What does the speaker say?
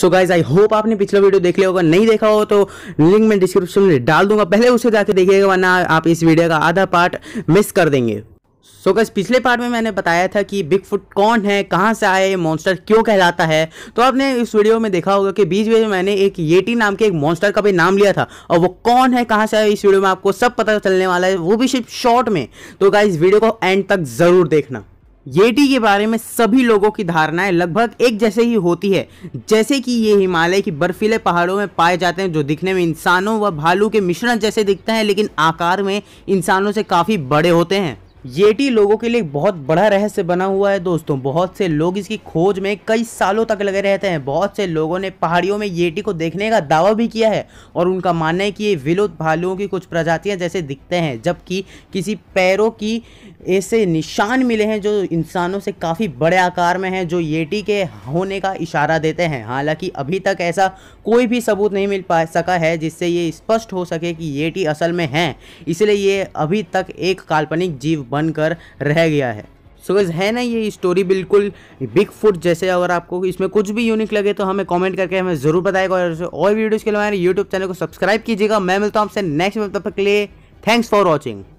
so guys I hope आपने पिछला video देख लिया होगा नहीं देखा हो तो लिंक में डिस्क्रिप्शन में डाल दूंगा पहले उसे जाके देखिएगा वरना आप इस वीडियो का आधा पार्ट मिस कर देंगे सो so गाइज पिछले पार्ट में मैंने बताया था कि बिग फुट कौन है कहाँ से आया ये मॉन्स्टर क्यों कहलाता है तो आपने इस वीडियो में देखा होगा कि बीच में मैंने एक येटी नाम के एक मॉन्स्टर का भी नाम लिया था और वो कौन है कहाँ से आया इस वीडियो में आपको सब पता चलने वाला है वो भी सिर्फ शॉर्ट में तो गाइज वीडियो को एंड तक ज़रूर देखना येटी के बारे में सभी लोगों की धारणाएं लगभग एक जैसे ही होती है जैसे कि ये हिमालय की बर्फीले पहाड़ों में पाए जाते हैं जो दिखने में इंसानों व भालू के मिश्रण जैसे दिखते हैं लेकिन आकार में इंसानों से काफ़ी बड़े होते हैं येटी लोगों के लिए बहुत बड़ा रहस्य बना हुआ है दोस्तों बहुत से लोग इसकी खोज में कई सालों तक लगे रहते हैं बहुत से लोगों ने पहाड़ियों में येटी को देखने का दावा भी किया है और उनका मानना है कि ये विलुप्त भालुओं की कुछ प्रजातियां जैसे दिखते हैं जबकि किसी पैरों की ऐसे निशान मिले हैं जो इंसानों से काफ़ी बड़े आकार में हैं जो येटी के होने का इशारा देते हैं हालांकि अभी तक ऐसा कोई भी सबूत नहीं मिल पा सका है जिससे ये स्पष्ट हो सके कि येटी असल में हैं इसलिए ये अभी तक एक काल्पनिक जीव बनकर रह गया है सो so, है ना ये स्टोरी बिल्कुल बिग फुट जैसे अगर आपको इसमें कुछ भी यूनिक लगे तो हमें कमेंट करके हमें ज़रूर बताएगा और और वीडियोस के लिए हमारे यूट्यूब चैनल को सब्सक्राइब कीजिएगा मैं मिलता हूँ आपसे नेक्स्ट मतलब तक के लिए थैंक्स फॉर वॉचिंग